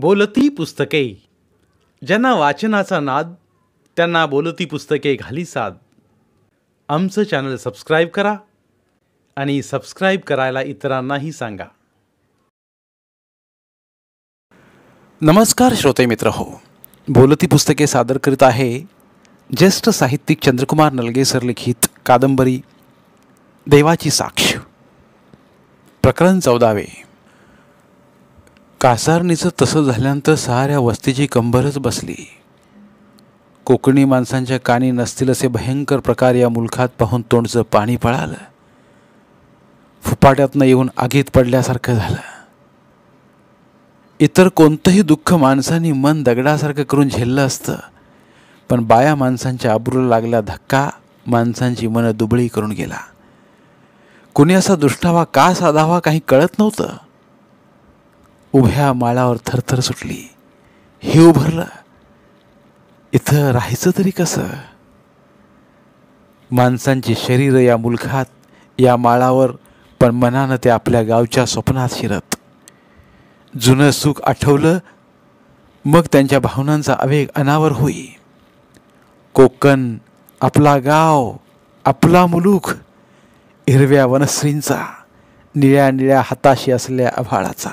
बोलती पुस्तके ज्यांना वाचनाचा नाद त्यांना बोलती पुस्तके घाली साद आमचं चॅनल सबस्क्राईब करा आणि सबस्क्राईब करायला इतरांनाही सांगा नमस्कार श्रोते मित्र हो बोलती पुस्तके सादर करीत आहे ज्येष्ठ साहित्यिक चंद्रकुमार नलगेसर लिखित कादंबरी देवाची साक्ष प्रकरण चौदावे कासारणीचं तसं झाल्यानंतर साऱ्या वस्तीची कंबरच बसली कोकणी माणसांच्या कानी नसतील असे भयंकर प्रकार या मुलखात पाहून तोंडचं पाणी पळालं फुपाट्यातनं येऊन आगीत पडल्यासारखं झालं इतर कोणतंही दुःख माणसांनी मन दगडासारखं करून झेललं असतं पण बाया माणसांच्या आबरूला लागला धक्का माणसांची मनं दुबळी करून गेला कुणी असा दुष्टावा का साधावा काही कळत नव्हतं उभ्या माळावर थरथर सुटली हे उभरलं इथं राहायचं तरी कसं माणसांची शरीर या मुलखात या माळावर पण मनानं ते आपल्या गावच्या स्वप्नात शिरत जुनं सुख आठवलं मग त्यांच्या भावनांचा आवेग अनावर होई कोकण आपला गाव आपला मुलूख हिरव्या वनश्रींचा निळ्या निळ्या हाताशी असलेल्या आभाळाचा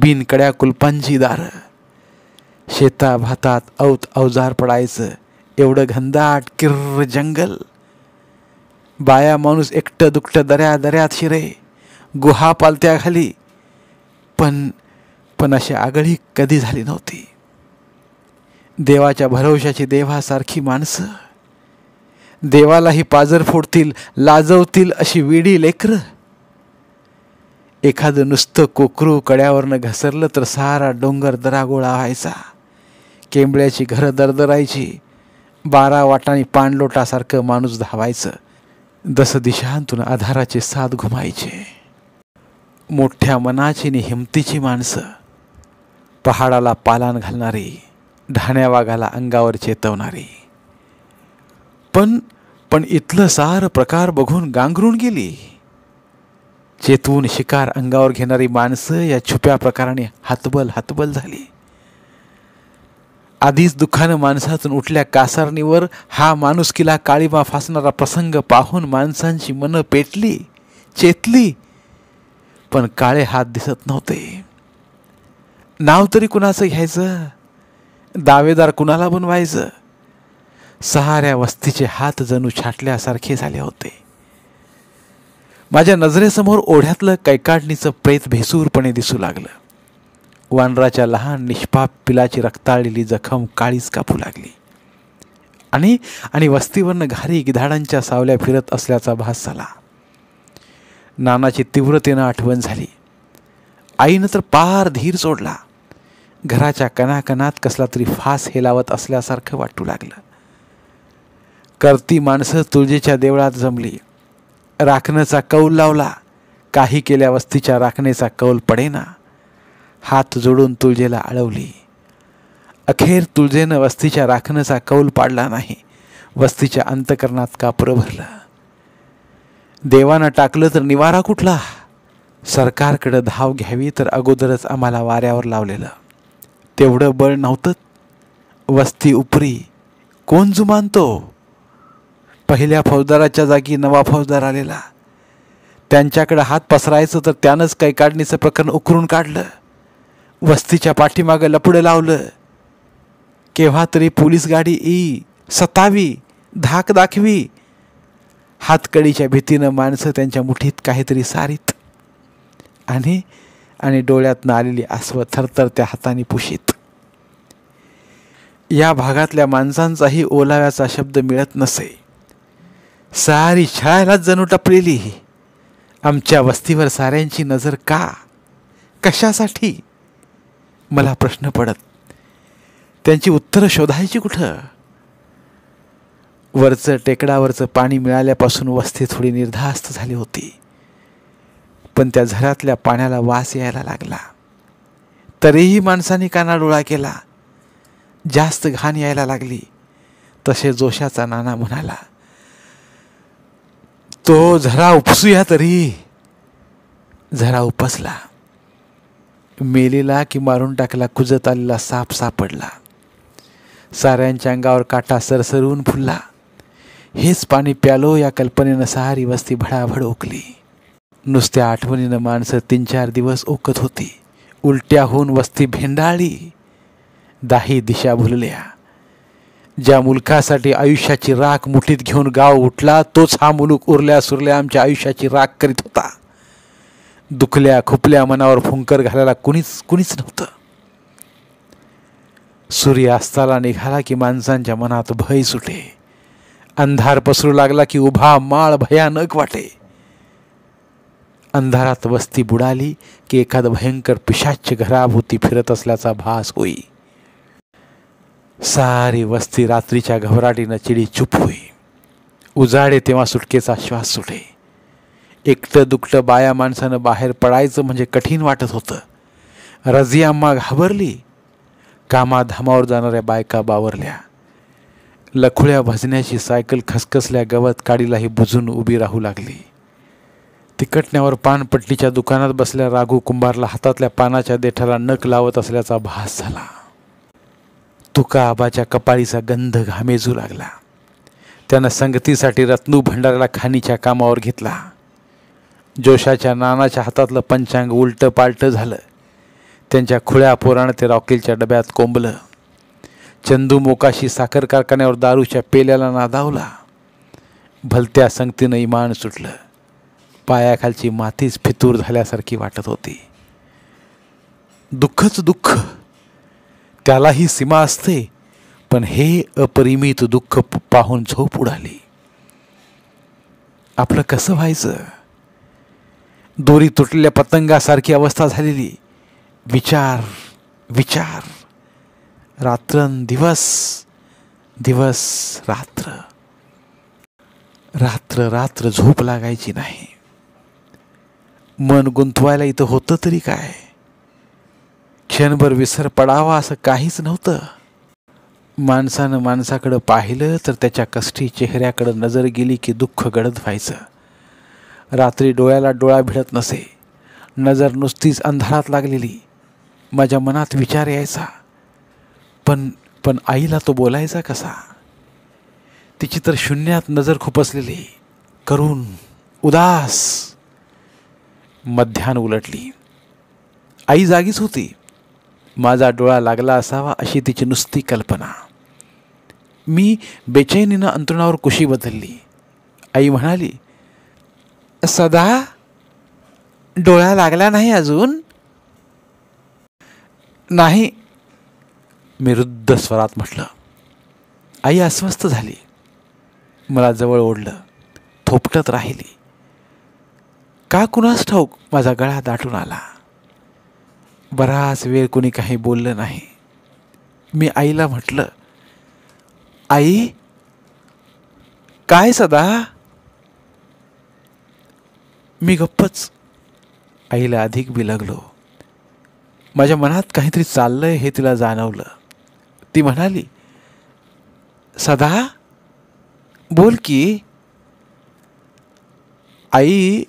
बिनकड्या कुलपांची दार, शेता भातात औत अवजार पडायचं एवढं घनदाट किर्र जंगल बाया माणूस एकटं दुकटं दऱ्या दऱ्यात शिरे गुहा पालत्या खाली पण पण अशी आगळी कधी झाली नव्हती देवाच्या भरवशाची देवासारखी माणसं देवालाही पाजर फोडतील लाजवतील अशी विडी लेकरं एखादं नुसतं कोकरू कड्यावरनं घसरलं तर सारा डोंगर दरागोळा व्हायचा केंबळ्याची घरं दरदरायची बारा वाटांनी पाणलोटासारखं माणूस धावायचं दस दिशांतून आधाराचे साथ घुमायचे मोठ्या मनाची आणि हिमतीची माणसं पहाडाला पालान घालणारी ढाण्या वाघाला अंगावर चेतवणारी पण पण इथलं सारं प्रकार बघून गांगरून गेली चेतवून शिकार अंगावर घेणारी माणसं या छुप्या प्रकाराने हातबल हातबल झाली आधीच दुःखानं माणसातून उठल्या कासारणीवर हा माणूस किला काळीमा फासणारा प्रसंग पाहून माणसांची मनं पेटली चेतली पण काळे हात दिसत नव्हते नाव तरी कुणाचं घ्यायचं दावेदार कुणाला बनवायचं सहाऱ्या वस्तीचे हात जणू छाटल्यासारखे झाले होते माझ्या नजरेसमोर ओढ्यातलं कैकाडणीचं प्रेत भेसूरपणे दिसू लागलं वानराच्या लहान निष्पाप पिलाची रक्ताळलेली जखम काळीच कापू लागली आणि आणि वस्तीवरनं घारी गिधाडांच्या सावल्या फिरत असल्याचा भास झाला नानाची तीव्रतेनं आठवण झाली आईनं तर पार धीर सोडला घराच्या कणाकणात कसला तरी फास लावत असल्यासारखं वाटू लागलं करती माणसं तुळजेच्या देवळात जमली राखण्याचा कौल लावला काही केल्या वस्तीच्या राखणेचा कौल पडेना हात जोडून तुळजेला अळवली अखेर तुळजेनं वस्तीच्या राखण्याचा कौल पाडला नाही वस्तीच्या अंतकरणात कापुरं भरलं देवानं टाकलं तर निवारा कुठला सरकारकडं धाव घ्यावी तर अगोदरच आम्हाला वाऱ्यावर लावलेलं तेवढं बळ नव्हतं वस्ती उपरी कोण जुमानतो पहिल्या फौजदाराच्या जागी नवा फौजदार आलेला त्यांच्याकडं हात पसरायचं तर त्यानंच काही काढणीचं प्रकरण उकरून काढलं वस्तीच्या पाठीमागं लपडं लावलं केव्हा तरी पोलीस गाडी ई सतावी धाक दाखवी हातकडीच्या भीतीनं माणसं त्यांच्या मुठीत काहीतरी सारीत आणि आणि डोळ्यातनं आलेली आसवं थरथर त्या हाताने पुशीत या भागातल्या माणसांचाही ओलाव्याचा शब्द मिळत नसे सारी शाळेलाच जणू टपलेली आमच्या वस्तीवर साऱ्यांची नजर का कशासाठी मला प्रश्न पडत त्यांची उत्तरं शोधायची कुठं वरचं टेकडावरचं पाणी मिळाल्यापासून वस्ती थोडी निर्धास्त झाली होती पण त्या झरातल्या पाण्याला वास यायला लागला तरीही माणसाने कानाडोळा केला जास्त घाण यायला लागली तसे जोशाचा नाना म्हणाला तो झरा उपसूया तरी झरा उपसला मेलेला की मारून टाकला कुजत आलेला साप सापडला साऱ्यांच्या अंगावर काटा सरसरून फुलला हेच पाणी प्यालो या कल्पनेनं सारी वस्ती भडाभड ओकली नुसत्या आठवणीनं माणसं तीन चार दिवस ओकत होती उलट्या होऊन वस्ती भेंडाळी दाही दिशा भुलल्या ज्या मुलकासाठी आयुष्याची राख मुठीत घेऊन गाव उठला तोच हा मुलूक उरल्या सुरल्या आमच्या आयुष्याची राख करीत होता दुखल्या खुपल्या मनावर फुंकर घालायला कुणीच कुणीच नव्हतं सूर्य अस्ताला निघाला की माणसांच्या मनात भय सुटे अंधार पसरू लागला की उभा माळ भयानक वाटे अंधारात वस्ती बुडाली की एखादं भयंकर पिशाच्च घराभूती फिरत असल्याचा भास होई सारी वस्ती रात्रीच्या घबराटीनं चिडी चुप होई उजाडे तेव्हा सुटकेचा श्वास सुटे एकटं दुकटं बाया माणसानं बाहेर पडायचं म्हणजे कठीण वाटत होतं रजी अम्मा घाबरली कामाधामावर जाणाऱ्या बायका बावरल्या लखुळ्या भजण्याची सायकल खसखसल्या गवत काडीलाही बुजून उभी राहू लागली तिकटण्यावर पानपट्टीच्या दुकानात बसल्या राघू कुंभारला हातातल्या पानाच्या देठाला नक लावत असल्याचा भास झाला तुका आबाच्या कपाळीचा गंध घामेजू लागला त्यानं संगतीसाठी रत्नू भंडाराला खाणीच्या कामावर घेतला जोशाच्या नानाच्या हातातलं पंचांग उलटं पालटं झालं त्यांच्या खुळ्या पोरानं ते रॉकेलच्या डब्यात कोंबलं चंदू मोकाशी साखर कारखान्यावर दारूच्या पेल्याला नादावला भलत्या संगतीनं इमान सुटलं पायाखालची मातीच फितूर झाल्यासारखी वाटत होती दुःखच दुःख त्यालाही सीमा असते पण हे अपरिमित दुःख पाहून झोप उडाली आपलं कसं व्हायचं दोरी तुटलेल्या पतंगासारखी अवस्था झालेली विचार विचार रात्रन दिवस दिवस रात्र रात्र रात्र झोप लागायची नाही मन गुंतवायला इथं होतं तरी काय क्षणभर विसर पडावा असं काहीच नव्हतं माणसानं माणसाकडं पाहिलं तर त्याच्या कष्टी चेहऱ्याकडं नजर गेली की दुःख गडद व्हायचं रात्री डोळ्याला डोळा भिडत नसे नजर नुसतीच अंधारात लागलेली माझ्या मनात विचार यायचा पण पण आईला तो बोलायचा कसा तिची तर शून्यात नजर खुपसलेली करून उदास मध्यान उलटली आई जागीच होती माझा डोळा लागला असावा अशी तिची नुसती कल्पना मी बेचैनीनं अंतरुणावर कुशी बदलली आई म्हणाली सदा डोळा लागला नाही अजून नाही मी रुद्ध स्वरात म्हटलं आई अस्वस्थ झाली मला जवळ ओढलं थोपटत राहिली का कुणास ठाऊक माझा गळा दाटून आला बराच वेळ कोणी काही बोललं नाही मी आईला म्हटलं आई काय सदा मी गप्पच आईला अधिक बिलगलो माझ्या मनात काहीतरी चाललंय हे तिला जाणवलं ती म्हणाली सदा बोल की आई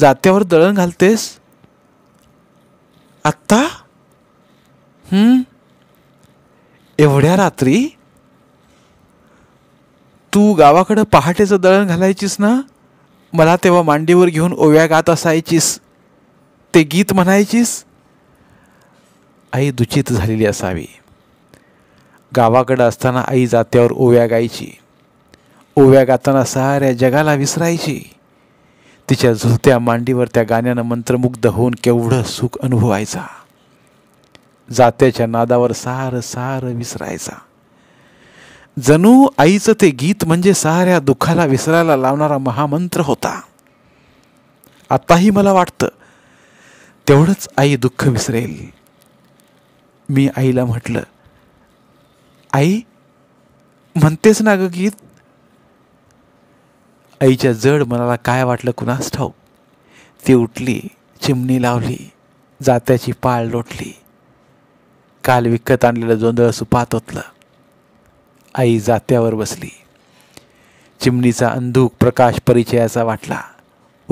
जात्यावर दळण घालतेस आत्ता एवढ्या रात्री तू गावाकडं पहाटेचं दळण घालायचीस ना मला तेव्हा मांडीवर घेऊन ओव्या गात असायचीस ते गीत म्हणायचीस आई दुचित झालेली असावी गावाकडं असताना आई जात्यावर ओव्या गायची ओव्या गाताना साऱ्या जगाला विसरायची तिच्या झुलत्या मांडीवर त्या गाण्यानं मंत्रमुग्ध होऊन केवढं सुख अनुभवायचा जात्याच्या नादावर सार सार विसरायचा जणू आईचं ते गीत म्हणजे साऱ्या दुःखाला विसरायला लावणारा महामंत्र होता आत्ताही मला वाटतं तेवढंच आई दुःख विसरेल मी आईला म्हटलं आई म्हणतेच ना गीत आईच्या जड मनाला काय वाटलं कुणास ठाऊक ती उठली चिमणी लावली जात्याची पाळ लोटली काल विकत आणलेलं जोंधळ सुपात होतलं आई जात्यावर बसली चिमणीचा अंधूक प्रकाश परिचयाचा वाटला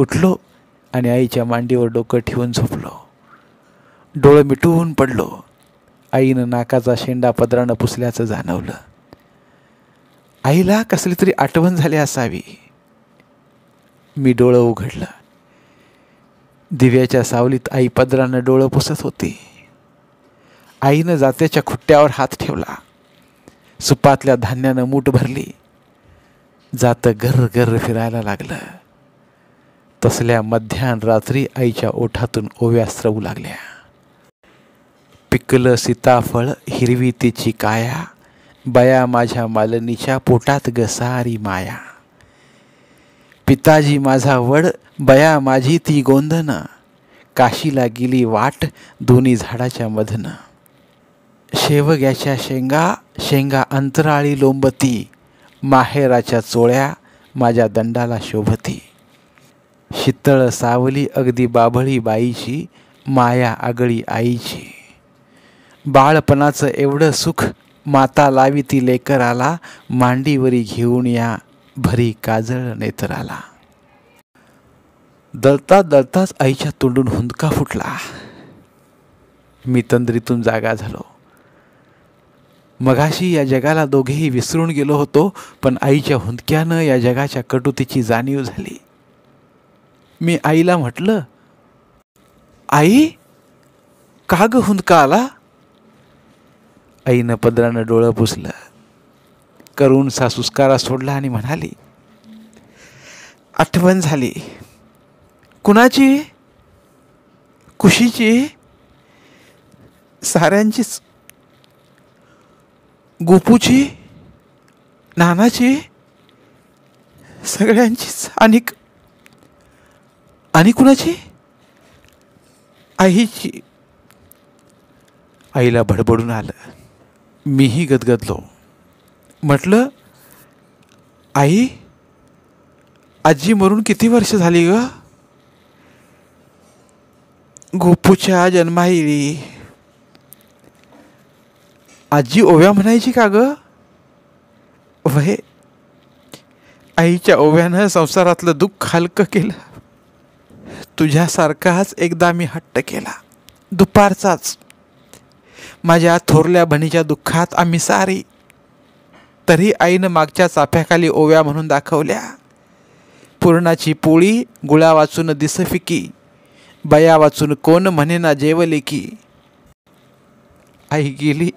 उठलो आणि आईच्या मांडीवर डोकं ठेवून झोपलो डोळं मिटून पडलो आईनं नाकाचा शेंडा पदरानं पुसल्याचं जाणवलं आईला कसली तरी आठवण झाली असावी मी डोळं उघडलं दिव्याच्या सावलीत आई पदरानं डोळं पुसत होती आईनं जात्याच्या खुट्ट्यावर हात ठेवला सुपातल्या धान्यानं मूठ भरली जातं गर घर फिरायला लागलं तसल्या मध्यान रात्री आईच्या ओठातून ओव्या स्रवू लागल्या पिकलं सीताफळ हिरवी तिची काया बया माझ्या मालनीच्या पोटात गसारी माया पिताजी माझा वड बया माझी ती गोंधना काशीला गेली वाट दोन्ही झाडाच्या मधनं शेवग्याच्या शेंगा शेंगा अंतराळी लोंबती माहेराच्या चोळ्या माझ्या दंडाला शोभती शितळ सावली अगदी बाभळी बाईची माया आगळी आईची बाळपणाचं एवढं सुख माता लावी ती लेकराला मांडीवरी घेऊन या भरी काजळ आला दळता दळताच आईच्या तोंडून हुंदका फुटला मी तंद्रीतून जागा झालो मगाशी या जगाला दोघेही विसरून गेलो होतो पण आईच्या हुंदक्यानं या जगाच्या कटुतीची जाणीव झाली मी आईला म्हटलं आई का हुंदका आला आईनं पदरानं डोळं पुसलं करून सासूसकारा सोडला आणि म्हणाली आठवण झाली कुणाची कुशीची साऱ्यांचीच गोपूची नानाची सगळ्यांचीच आणि आणि कुणाची आईची आईला भडबडून आलं मीही गदगदलो म्हटलं आई आजी मरून किती वर्ष झाली ग गोपूच्या जन्माहिरी आजी ओव्या म्हणायची का ग वय आईच्या ओव्यानं संसारातलं दुःख हलकं केलं तुझ्यासारखाच एकदा मी हट्ट केला दुपारचाच माझ्या थोरल्या भणीच्या दुःखात आम्ही सारी तरी आईनं मागच्या चाफ्याखाली ओव्या म्हणून दाखवल्या पुरणाची पोळी गुळा वाचून दिसफिकी बया वाचून कोण म्हणेना जेवले की आई गेली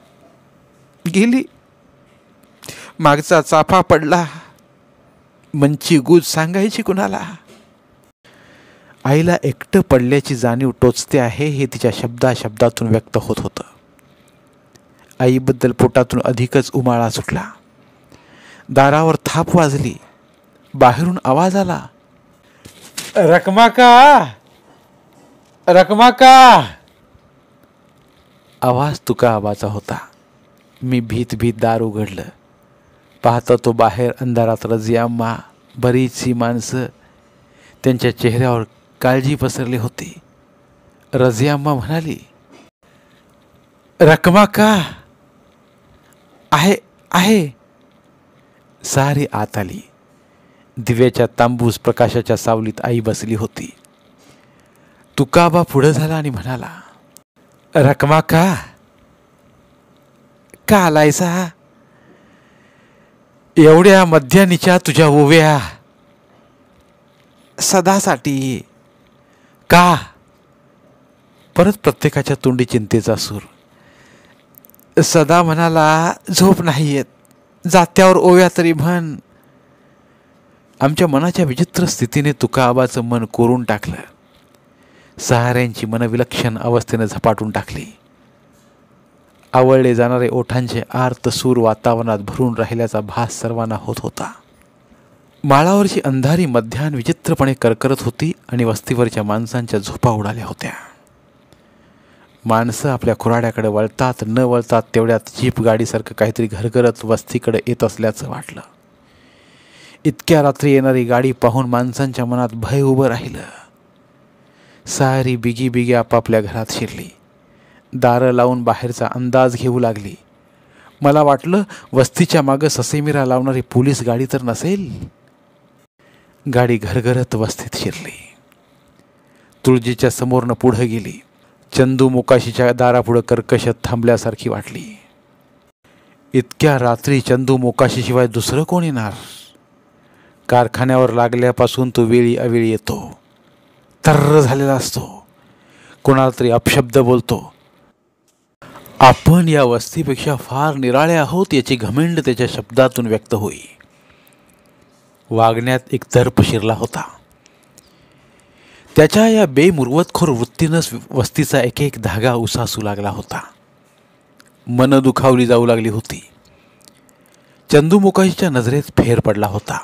गेली मागचा चाफा पडला मनची गुज सांगायची कुणाला आईला एकटं पडल्याची जाणीव टोचते आहे हे तिच्या शब्दा शब्दातून व्यक्त होत होतं आईबद्दल पोटातून अधिकच उमाळा सुटला दारावर थाप वाजली बाहेरून आवाज आला रकमा का रकमा का आवाज तुका आवाजा होता मी भीत भीत दार उघडलं पाहता तो बाहेर अंधारात रजियाम्मा बरीचशी माणसं त्यांच्या चेहऱ्यावर काळजी पसरली होती रजियाम्मा म्हणाली रकमा का आहे आहे सारे आत आली दिव्याच्या तांबूस प्रकाशाच्या सावलीत आई बसली होती तुकाबा पुढं झाला आणि म्हणाला रकमा का का आलायसा एवढ्या मध्यानीच्या तुझ्या ओव्या सदासाठी का परत प्रत्येकाच्या तोंडी चिंतेचा सूर सदा म्हणाला झोप नाही येत जात्यावर ओव्या तरी म्हण आमच्या मनाच्या विचित्र स्थितीने तुकाबाचं मन कोरून टाकलं सहाऱ्यांची मनविलक्षण अवस्थेनं झपाटून टाकली आवळले जाणारे ओठांचे आर्त सूर वातावरणात भरून राहिल्याचा भास सर्वांना होत होता माळावरची अंधारी मध्यान विचित्रपणे करकरत होती आणि वस्तीवरच्या माणसांच्या झोपा उडाल्या होत्या माणसं आपल्या खुराड्याकडे वळतात न वळतात तेवढ्यात जीप गाडीसारखं काहीतरी घरघरत वस्तीकडे येत असल्याचं वाटलं इतक्या रात्री येणारी गाडी पाहून माणसांच्या मनात भय उभं राहिलं सारी बिगी बिगी आपापल्या घरात शिरली दारं लावून बाहेरचा अंदाज घेऊ लागली मला वाटलं वस्तीच्या मागं ससेमिरा लावणारी पोलीस गाडी तर नसेल गाडी घरघरत वस्तीत शिरली तुळजीच्या समोरनं पुढं गेली चंदू मोकाशीच्या दारापुढं कर्कशात थांबल्यासारखी वाटली इतक्या रात्री चंदू मोकाशीशिवाय दुसरं कोण येणार कारखान्यावर लागल्यापासून तो वेळी अवेळी येतो तर्र झालेला असतो कोणाला तरी अपशब्द बोलतो आपण या वस्तीपेक्षा फार निराळे आहोत याची घमेंड त्याच्या शब्दातून व्यक्त होई वागण्यात एक तर्प शिरला होता त्याच्या या बेमुरवतखोर वृत्तीनंच वस्तीचा एक एक धागा उसासू लागला होता मन दुखावली जाऊ लागली होती मुकाशीच्या नजरेत फेर पडला होता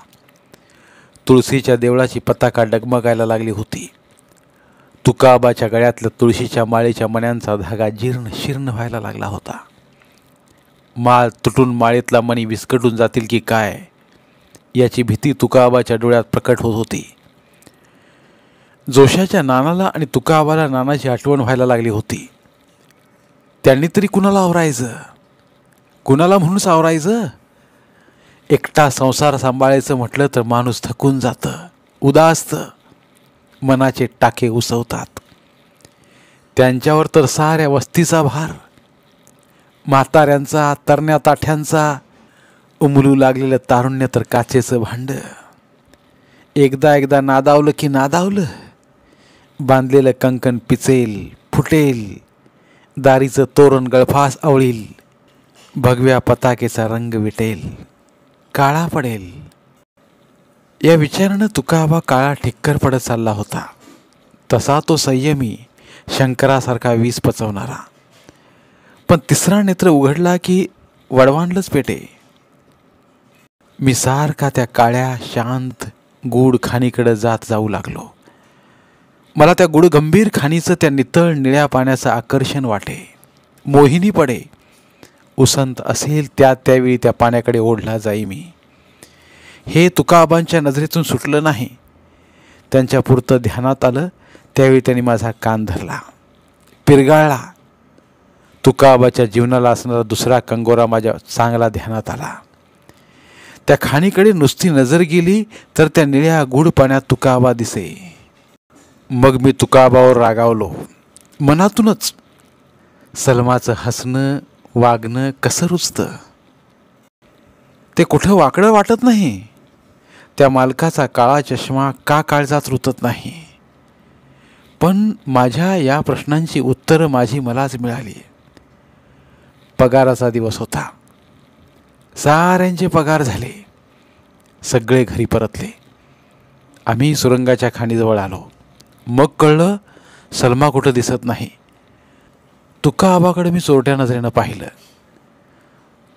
तुळशीच्या देवळाची पताका डगमगायला लागली होती तुकाबाच्या गळ्यातल्या तुळशीच्या माळेच्या मण्यांचा धागा जीर्ण शीर्ण व्हायला लागला होता माळ तुटून माळेतला मणी विस्कटून जातील की काय याची भीती तुकाबाच्या डोळ्यात प्रकट होत होती जोशाच्या नानाला आणि तुकाबाला नानाची आठवण व्हायला लागली होती त्यांनी तरी कुणाला आवरायचं कुणाला म्हणूनच आवरायचं एकटा संसार सांभाळायचं म्हटलं तर माणूस थकून जातं उदासतं मनाचे टाके उसवतात त्यांच्यावर तर साऱ्या वस्तीचा भार म्हाताऱ्यांचा तरण्या ताठ्यांचा उमलू लागलेलं तारुण्य तर काचेचं भांड एकदा एकदा नादावलं की नादावलं बांधलेलं कंकण पिचेल फुटेल दारीचं तोरण गळफास आवळील भगव्या पताकेचा रंग विटेल काळा पडेल या विचारानं तुकाबा काळा ठिक्कर पडत चालला होता तसा तो संयमी शंकरासारखा वीज पचवणारा पण तिसरा नेत्र उघडला की वडवांडलंच पेटे मी सारखा त्या काळ्या शांत गूढ खाणीकडं जात जाऊ लागलो मला त्या गुडगंभीर खाणीचं त्या नितळ निळ्या पाण्याचं आकर्षण वाटे मोहिनी पडे उसंत असेल त्या त्यावेळी त्या पाण्याकडे ओढला जाई मी हे तुकाबांच्या नजरेतून सुटलं नाही त्यांच्या पुरतं ध्यानात आलं त्यावेळी त्यांनी माझा कान धरला पिरगाळला तुकाबाच्या जीवनाला असणारा दुसरा कंगोरा माझ्या चांगला ध्यानात आला त्या खाणीकडे नुसती नजर गेली तर त्या निळ्या गूढ पाण्यात तुकाबा दिसे मग मी तुकाबावर रागावलो मनातूनच सलमाचं हसणं वागणं कसं रुचतं ते कुठं वाकडं वाटत नाही त्या मालकाचा काळा चष्मा का काळजात रुतत नाही पण माझ्या या प्रश्नांची उत्तरं माझी मलाच मिळाली पगाराचा दिवस होता साऱ्यांचे पगार झाले सगळे घरी परतले आम्ही सुरंगाच्या खाणीजवळ आलो मग कळलं सलमा कुठं दिसत नाही तुकाबाकडे मी चोरट्या नजरेनं पाहिलं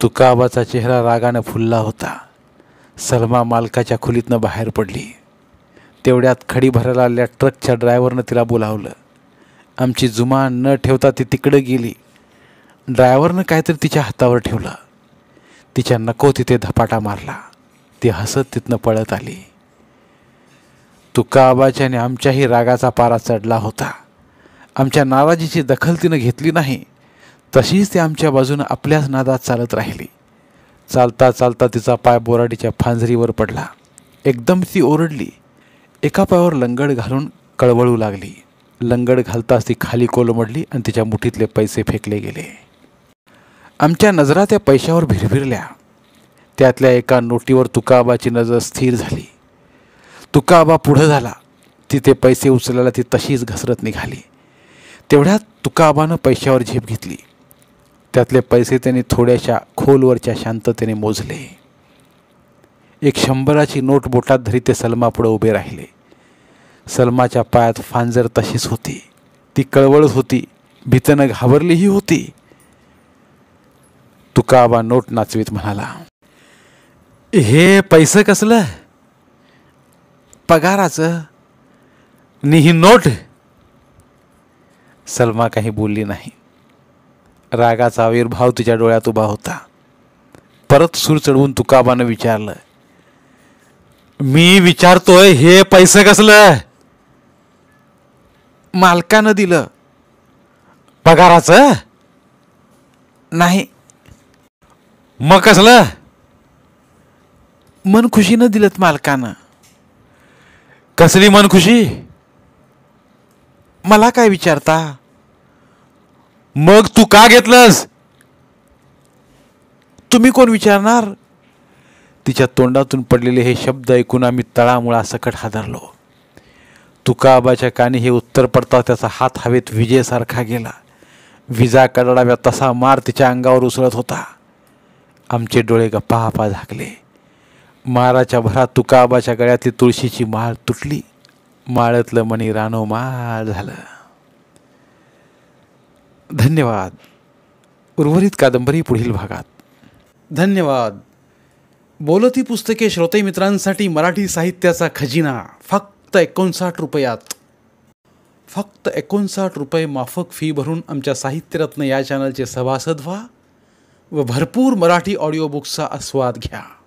तुकाबाचा चेहरा रागानं फुलला होता सलमा मालकाच्या खुलीतनं बाहेर पडली तेवढ्यात खडी भरायला आलेल्या ट्रकच्या ड्रायव्हरनं तिला बोलावलं आमची जुमान न ठेवता ती तिकडं गेली ड्रायव्हरनं काहीतरी तिच्या हातावर ठेवलं तिच्या नको तिथे धपाटा मारला ती हसत तिथनं पळत आली तुकाबाच्याने आमच्याही रागाचा पारा चढला होता आमच्या नाराजीची दखल तिनं घेतली नाही तशीच ती आमच्या बाजूनं आपल्याच नादात चालत राहिली चालता चालता तिचा पाय बोराडीच्या फांजरीवर पडला एकदम ती ओरडली एका पायावर लंगड घालून कळवळू लागली लंगड घालताच ती खाली कोलमडली आणि तिच्या मुठीतले पैसे फेकले गेले आमच्या नजरा त्या पैशावर भिरभिरल्या त्यातल्या एका नोटीवर तुकाबाची नजर स्थिर झाली तुकाबा पुढं झाला तिथे पैसे उचलायला ती तशीच घसरत निघाली तेवढ्यात तुकाबानं पैशावर झेप घेतली त्यातले पैसे त्याने थोड्याशा खोलवरच्या शांततेने मोजले एक शंभराची नोट बोटात धरी ते पुढे उभे राहिले सलमाच्या पायात फांजर तशीच होती ती कळवळत होती भीतनं घाबरलीही होती तुकाबा नोट नाचवीत म्हणाला हे पैसं कसलं पगाराचं नि ही नोट सलमा काही बोलली नाही रागाचा आविर्भाव तिच्या डोळ्यात उभा होता परत सूर चढवून तुकाबानं विचारलं मी विचारतोय हे पैसे कसलं मालकानं दिलं पगाराचं नाही मग कसलं मन खुशीनं दिलं मालकानं कसली खुशी मला काय विचारता मग तू का घेतलंस तुम्ही कोण विचारणार तिच्या तोंडातून पडलेले हे शब्द ऐकून आम्ही सकट हादरलो तुकाबाच्या कानी हे उत्तर पडता त्याचा हात हवेत विजेसारखा गेला विजा कडाव्या तसा मार तिच्या अंगावर उसळत होता आमचे डोळे गप्पा गप्पाहापा झाकले माराच्या भरात तुकाबाच्या गळ्यातली तुळशीची माळ तुटली माळतलं मणी रानो माळ झालं धन्यवाद उर्वरित कादंबरी पुढील भागात धन्यवाद बोलती पुस्तके श्रोते मित्रांसाठी मराठी साहित्याचा खजिना फक्त एकोणसाठ रुपयात फक्त एकोणसाठ रुपये माफक फी भरून आमच्या साहित्यरत्न या चॅनलचे सभासद व्हा व भरपूर मराठी ऑडिओ बुक्सचा आस्वाद घ्या